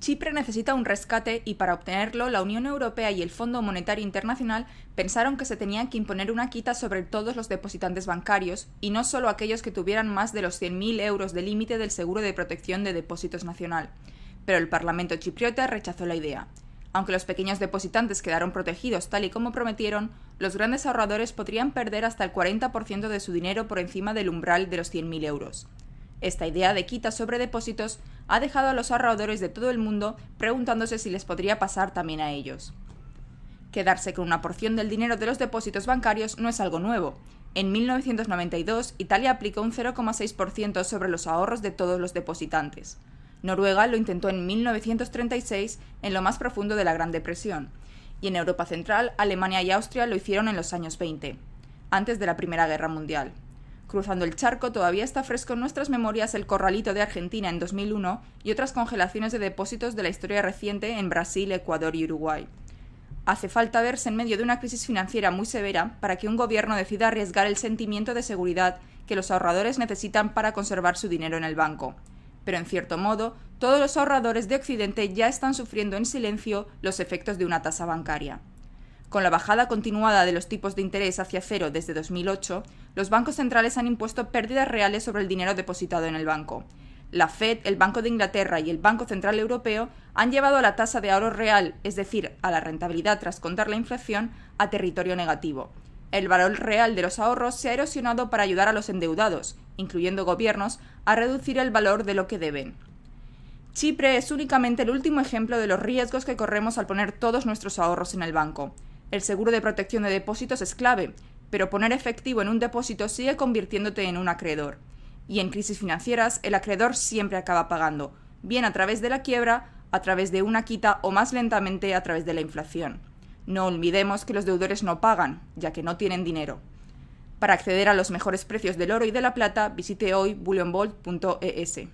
Chipre necesita un rescate y para obtenerlo la Unión Europea y el Fondo Monetario Internacional pensaron que se tenía que imponer una quita sobre todos los depositantes bancarios y no solo aquellos que tuvieran más de los 100.000 euros de límite del Seguro de Protección de Depósitos Nacional. Pero el Parlamento chipriota rechazó la idea. Aunque los pequeños depositantes quedaron protegidos tal y como prometieron, los grandes ahorradores podrían perder hasta el 40% de su dinero por encima del umbral de los 100.000 euros. Esta idea de quita sobre depósitos ha dejado a los ahorradores de todo el mundo preguntándose si les podría pasar también a ellos. Quedarse con una porción del dinero de los depósitos bancarios no es algo nuevo. En 1992, Italia aplicó un 0,6% sobre los ahorros de todos los depositantes. Noruega lo intentó en 1936 en lo más profundo de la Gran Depresión, y en Europa Central, Alemania y Austria lo hicieron en los años 20, antes de la Primera Guerra Mundial. Cruzando el charco todavía está fresco en nuestras memorias el corralito de Argentina en 2001 y otras congelaciones de depósitos de la historia reciente en Brasil, Ecuador y Uruguay. Hace falta verse en medio de una crisis financiera muy severa para que un gobierno decida arriesgar el sentimiento de seguridad que los ahorradores necesitan para conservar su dinero en el banco. Pero en cierto modo, todos los ahorradores de Occidente ya están sufriendo en silencio los efectos de una tasa bancaria. Con la bajada continuada de los tipos de interés hacia cero desde 2008, los bancos centrales han impuesto pérdidas reales sobre el dinero depositado en el banco. La Fed, el Banco de Inglaterra y el Banco Central Europeo han llevado a la tasa de ahorro real, es decir, a la rentabilidad tras contar la inflación, a territorio negativo. El valor real de los ahorros se ha erosionado para ayudar a los endeudados, incluyendo gobiernos, a reducir el valor de lo que deben. Chipre es únicamente el último ejemplo de los riesgos que corremos al poner todos nuestros ahorros en el banco. El seguro de protección de depósitos es clave pero poner efectivo en un depósito sigue convirtiéndote en un acreedor. Y en crisis financieras, el acreedor siempre acaba pagando, bien a través de la quiebra, a través de una quita o más lentamente a través de la inflación. No olvidemos que los deudores no pagan, ya que no tienen dinero. Para acceder a los mejores precios del oro y de la plata, visite hoy bullionbolt.es.